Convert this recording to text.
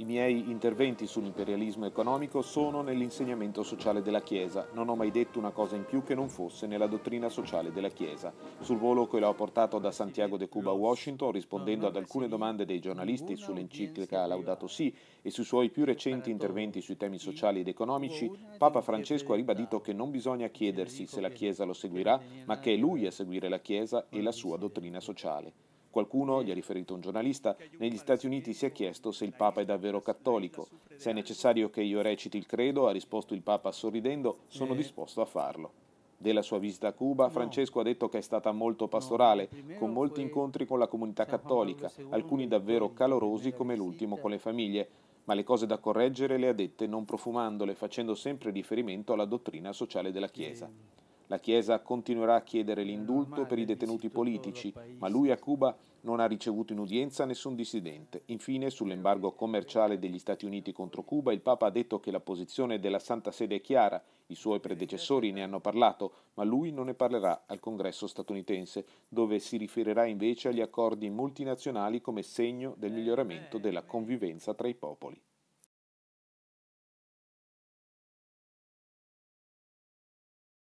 I miei interventi sull'imperialismo economico sono nell'insegnamento sociale della Chiesa. Non ho mai detto una cosa in più che non fosse nella dottrina sociale della Chiesa. Sul volo che l'ho portato da Santiago de Cuba a Washington, rispondendo ad alcune domande dei giornalisti sull'enciclica Laudato Si e sui suoi più recenti interventi sui temi sociali ed economici, Papa Francesco ha ribadito che non bisogna chiedersi se la Chiesa lo seguirà, ma che è lui a seguire la Chiesa e la sua dottrina sociale. Qualcuno, gli ha riferito un giornalista, negli Stati Uniti si è chiesto se il Papa è davvero cattolico. Se è necessario che io reciti il credo, ha risposto il Papa sorridendo, sono eh. disposto a farlo. Della sua visita a Cuba, Francesco ha detto che è stata molto pastorale, con molti incontri con la comunità cattolica, alcuni davvero calorosi come l'ultimo con le famiglie, ma le cose da correggere le ha dette non profumandole, facendo sempre riferimento alla dottrina sociale della Chiesa. La Chiesa continuerà a chiedere l'indulto per i detenuti politici, ma lui a Cuba non ha ricevuto in udienza nessun dissidente. Infine, sull'embargo commerciale degli Stati Uniti contro Cuba, il Papa ha detto che la posizione della Santa Sede è chiara, i suoi predecessori ne hanno parlato, ma lui non ne parlerà al Congresso statunitense, dove si riferirà invece agli accordi multinazionali come segno del miglioramento della convivenza tra i popoli.